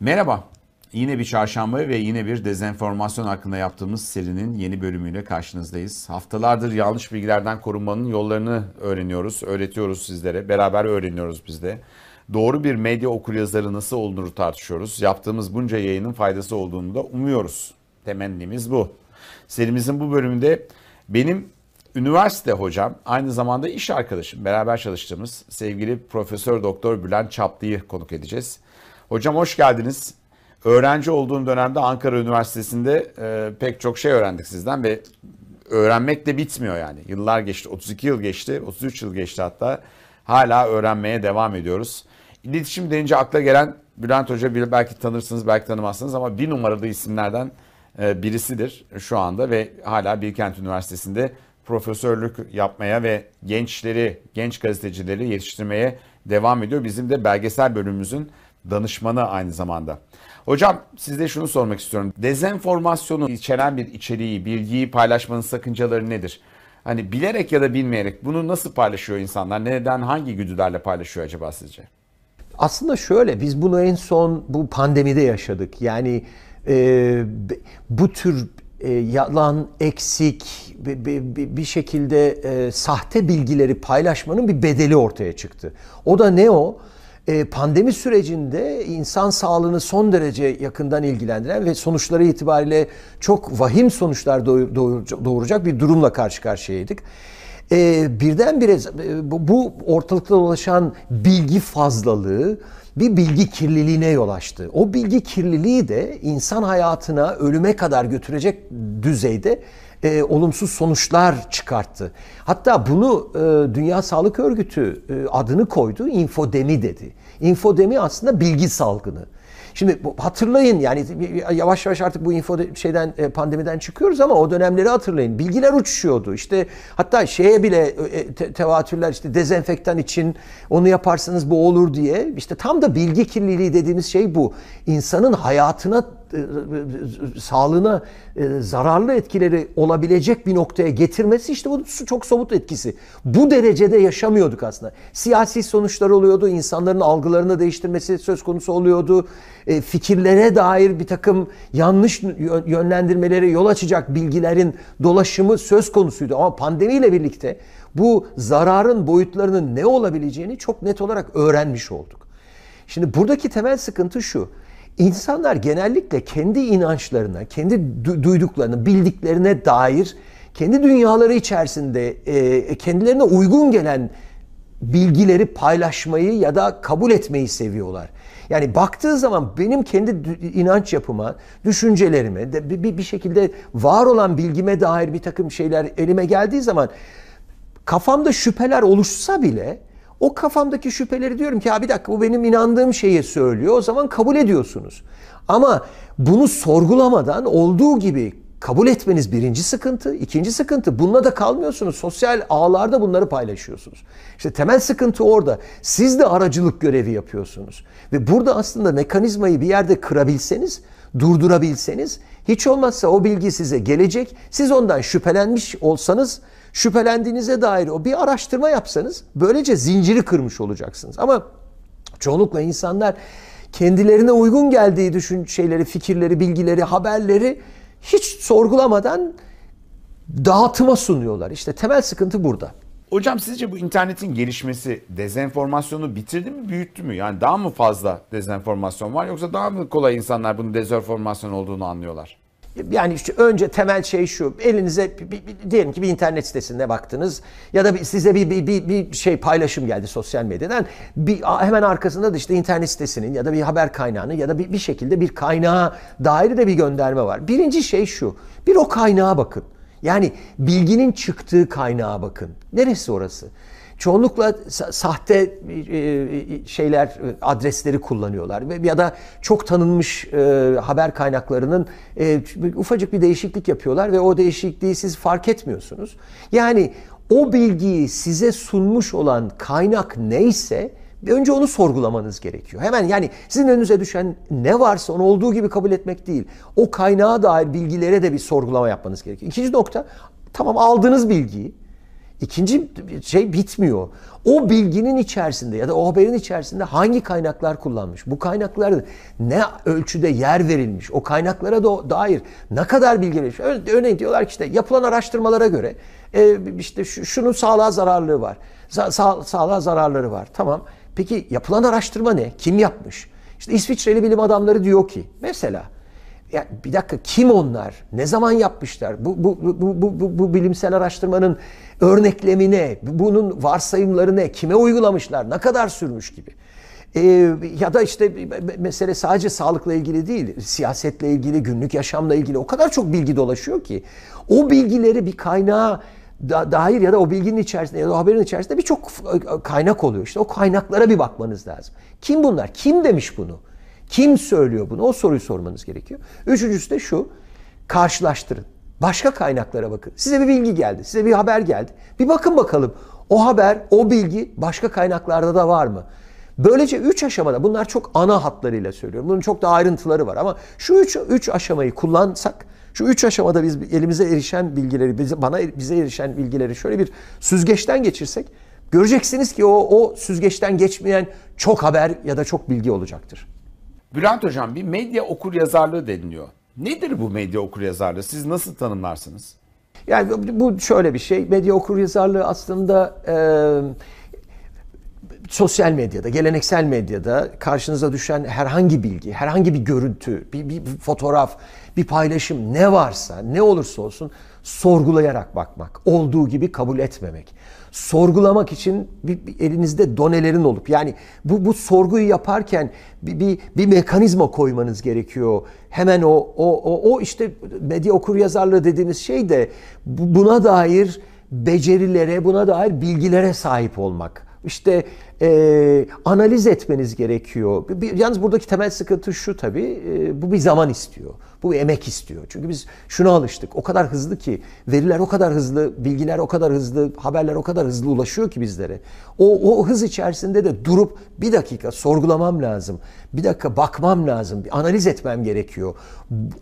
Merhaba. Yine bir çarşamba ve yine bir dezenformasyon hakkında yaptığımız serinin yeni bölümüyle karşınızdayız. Haftalardır yanlış bilgilerden korunmanın yollarını öğreniyoruz, öğretiyoruz sizlere. Beraber öğreniyoruz biz de. Doğru bir medya okuryazarı nasıl olunur tartışıyoruz. Yaptığımız bunca yayının faydası olduğunu da umuyoruz. Temennimiz bu. Serimizin bu bölümünde benim üniversite hocam, aynı zamanda iş arkadaşım, beraber çalıştığımız sevgili Profesör Doktor Bülent Çaplı'yı konuk edeceğiz. Hocam hoş geldiniz. Öğrenci olduğun dönemde Ankara Üniversitesi'nde e, pek çok şey öğrendik sizden ve öğrenmek de bitmiyor yani. Yıllar geçti, 32 yıl geçti, 33 yıl geçti hatta. Hala öğrenmeye devam ediyoruz. İletişim deyince akla gelen Bülent Hoca bile belki tanırsınız, belki tanımazsınız ama bir numaralı isimlerden e, birisidir şu anda ve hala Bilkent Üniversitesi'nde profesörlük yapmaya ve gençleri, genç gazetecileri yetiştirmeye devam ediyor. Bizim de belgesel bölümümüzün danışmanı aynı zamanda. Hocam sizde şunu sormak istiyorum. Dezenformasyonu içeren bir içeriği, bilgiyi paylaşmanın sakıncaları nedir? Hani bilerek ya da bilmeyerek bunu nasıl paylaşıyor insanlar? Neden, hangi güdülerle paylaşıyor acaba sizce? Aslında şöyle, biz bunu en son bu pandemide yaşadık. Yani e, bu tür e, yalan, eksik, bir, bir, bir şekilde e, sahte bilgileri paylaşmanın bir bedeli ortaya çıktı. O da ne o? E, pandemi sürecinde insan sağlığını son derece yakından ilgilendiren ve sonuçları itibariyle çok vahim sonuçlar doğuracak bir durumla karşı karşıyaydık. E, birdenbire e, bu ortalıkta dolaşan bilgi fazlalığı bir bilgi kirliliğine yol açtı. O bilgi kirliliği de insan hayatına ölüme kadar götürecek düzeyde e, olumsuz sonuçlar çıkarttı. Hatta bunu e, Dünya Sağlık Örgütü e, adını koydu, infodemi dedi infodemi aslında bilgi salgını. Şimdi hatırlayın yani yavaş yavaş artık bu info şeyden e, pandemiden çıkıyoruz ama o dönemleri hatırlayın. Bilgiler uçuşuyordu. İşte hatta şeye bile e, e, te tevatürler işte dezenfektan için onu yaparsanız bu olur diye. İşte tam da bilgi kirliliği dediğimiz şey bu. İnsanın hayatına e, sağlığına e, zararlı etkileri olabilecek bir noktaya getirmesi işte bu çok somut etkisi. Bu derecede yaşamıyorduk aslında. Siyasi sonuçlar oluyordu, insanların algılarını değiştirmesi söz konusu oluyordu. E, fikirlere dair bir takım yanlış yönlendirmelere yol açacak bilgilerin dolaşımı söz konusuydu. Ama pandemiyle birlikte bu zararın boyutlarının ne olabileceğini çok net olarak öğrenmiş olduk. Şimdi buradaki temel sıkıntı şu. İnsanlar genellikle kendi inançlarına, kendi duyduklarına, bildiklerine dair kendi dünyaları içerisinde e, e, kendilerine uygun gelen bilgileri paylaşmayı ya da kabul etmeyi seviyorlar. Yani baktığı zaman benim kendi inanç yapıma, düşüncelerime, bir şekilde var olan bilgime dair bir takım şeyler elime geldiği zaman kafamda şüpheler oluşsa bile o kafamdaki şüpheleri diyorum ki ya bir dakika bu benim inandığım şeyi söylüyor. O zaman kabul ediyorsunuz. Ama bunu sorgulamadan olduğu gibi kabul etmeniz birinci sıkıntı. ikinci sıkıntı bununla da kalmıyorsunuz. Sosyal ağlarda bunları paylaşıyorsunuz. İşte temel sıkıntı orada. Siz de aracılık görevi yapıyorsunuz. Ve burada aslında mekanizmayı bir yerde kırabilseniz durdurabilseniz hiç olmazsa o bilgi size gelecek. Siz ondan şüphelenmiş olsanız şüphelendiğinize dair o bir araştırma yapsanız böylece zinciri kırmış olacaksınız. Ama çoğunlukla insanlar kendilerine uygun geldiği düşün şeyleri, fikirleri, bilgileri, haberleri hiç sorgulamadan dağıtıma sunuyorlar. İşte temel sıkıntı burada. Hocam sizce bu internetin gelişmesi dezenformasyonu bitirdi mi, büyüttü mü? Yani daha mı fazla dezenformasyon var yoksa daha mı kolay insanlar bunun dezenformasyon olduğunu anlıyorlar? Yani işte önce temel şey şu. Elinize bir, bir, diyelim ki bir internet sitesinde baktınız ya da bir, size bir, bir, bir, bir şey paylaşım geldi sosyal medyadan. Bir, hemen arkasında da işte internet sitesinin ya da bir haber kaynağının ya da bir, bir şekilde bir kaynağa dair de bir gönderme var. Birinci şey şu. Bir o kaynağa bakın. Yani bilginin çıktığı kaynağa bakın. Neresi orası? Çoğunlukla sahte e, e, şeyler e, adresleri kullanıyorlar ya da çok tanınmış haber kaynaklarının ufacık bir değişiklik yapıyorlar ve o değişikliği siz fark etmiyorsunuz. Yani o bilgiyi size sunmuş olan kaynak neyse Önce onu sorgulamanız gerekiyor. Hemen yani sizin önünüze düşen ne varsa onu olduğu gibi kabul etmek değil. O kaynağa dair bilgilere de bir sorgulama yapmanız gerekiyor. İkinci nokta tamam aldığınız bilgiyi İkinci şey bitmiyor. O bilginin içerisinde ya da o haberin içerisinde hangi kaynaklar kullanmış? Bu kaynaklar ne ölçüde yer verilmiş? O kaynaklara da dair ne kadar bilgi verilmiş? Örneğin diyorlar ki işte yapılan araştırmalara göre e, işte şunun sağlığa zararlığı var. sağ- sağlığa zararları var. Tamam. Peki yapılan araştırma ne? Kim yapmış? İşte İsviçreli bilim adamları diyor ki mesela ya bir dakika kim onlar? Ne zaman yapmışlar? Bu, bu, bu, bu, bu, bu bilimsel araştırmanın örneklemi ne? Bunun varsayımları ne? Kime uygulamışlar? Ne kadar sürmüş gibi? E, ya da işte mesele sadece sağlıkla ilgili değil, siyasetle ilgili, günlük yaşamla ilgili o kadar çok bilgi dolaşıyor ki o bilgileri bir kaynağa da, dair ya da o bilginin içerisinde ya da o haberin içerisinde birçok kaynak oluyor. İşte o kaynaklara bir bakmanız lazım. Kim bunlar? Kim demiş bunu? Kim söylüyor bunu? O soruyu sormanız gerekiyor. Üçüncüsü de şu. Karşılaştırın. Başka kaynaklara bakın. Size bir bilgi geldi. Size bir haber geldi. Bir bakın bakalım. O haber, o bilgi başka kaynaklarda da var mı? Böylece üç aşamada, bunlar çok ana hatlarıyla söylüyorum. Bunun çok da ayrıntıları var ama şu üç, üç aşamayı kullansak şu üç aşamada biz elimize erişen bilgileri, bana er, bize erişen bilgileri şöyle bir süzgeçten geçirsek göreceksiniz ki o, o süzgeçten geçmeyen çok haber ya da çok bilgi olacaktır. Bülent Hocam bir medya okur yazarlığı deniliyor. Nedir bu medya okur yazarlığı? Siz nasıl tanımlarsınız? Yani bu şöyle bir şey. Medya okur yazarlığı aslında... E, sosyal medyada, geleneksel medyada karşınıza düşen herhangi bilgi, herhangi bir görüntü, bir, bir fotoğraf, bir paylaşım ne varsa, ne olursa olsun sorgulayarak bakmak, olduğu gibi kabul etmemek. Sorgulamak için bir, bir elinizde donelerin olup yani bu bu sorguyu yaparken bir bir, bir mekanizma koymanız gerekiyor. Hemen o o o, o işte medya okur yazarlığı dediğimiz şey de buna dair becerilere, buna dair bilgilere sahip olmak işte e, analiz etmeniz gerekiyor. Bir, yalnız buradaki temel sıkıntı şu tabii, e, bu bir zaman istiyor. Bu bir emek istiyor. Çünkü biz şuna alıştık. O kadar hızlı ki, veriler o kadar hızlı, bilgiler o kadar hızlı, haberler o kadar hızlı ulaşıyor ki bizlere. O, o hız içerisinde de durup bir dakika sorgulamam lazım. Bir dakika bakmam lazım. Bir analiz etmem gerekiyor.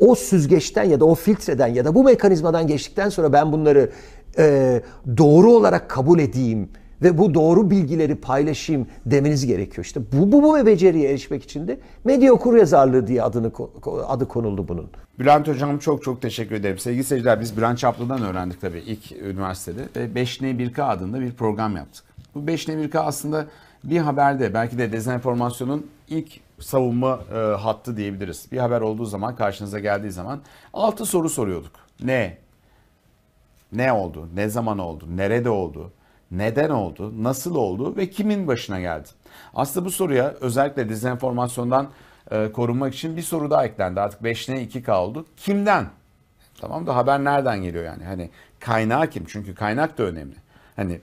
O süzgeçten ya da o filtreden ya da bu mekanizmadan geçtikten sonra ben bunları e, doğru olarak kabul edeyim.'' ve bu doğru bilgileri paylaşayım demeniz gerekiyor. İşte bu bu, bu ve beceriye erişmek için de medya okur yazarlığı diye adını adı konuldu bunun. Bülent Hocam çok çok teşekkür ederim. Sevgili seyirciler biz Bülent Çaplı'dan öğrendik tabii ilk üniversitede ve 5N1K adında bir program yaptık. Bu 5N1K aslında bir haberde belki de dezenformasyonun ilk savunma e, hattı diyebiliriz. Bir haber olduğu zaman karşınıza geldiği zaman 6 soru soruyorduk. Ne? Ne oldu? Ne zaman oldu? Nerede oldu? neden oldu, nasıl oldu ve kimin başına geldi? Aslında bu soruya özellikle dezenformasyondan e, korunmak için bir soru daha eklendi. Artık 5'ine 2 kaldı. Kimden? Tamam da haber nereden geliyor yani? Hani kaynağı kim? Çünkü kaynak da önemli. Hani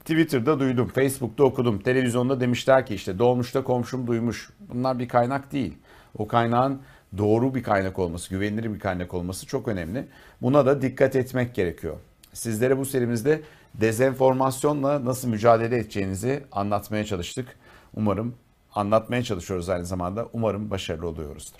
Twitter'da duydum, Facebook'ta okudum, televizyonda demişler ki işte dolmuşta komşum duymuş. Bunlar bir kaynak değil. O kaynağın doğru bir kaynak olması, güvenilir bir kaynak olması çok önemli. Buna da dikkat etmek gerekiyor. Sizlere bu serimizde dezenformasyonla nasıl mücadele edeceğinizi anlatmaya çalıştık. Umarım anlatmaya çalışıyoruz aynı zamanda. Umarım başarılı oluyoruzdur.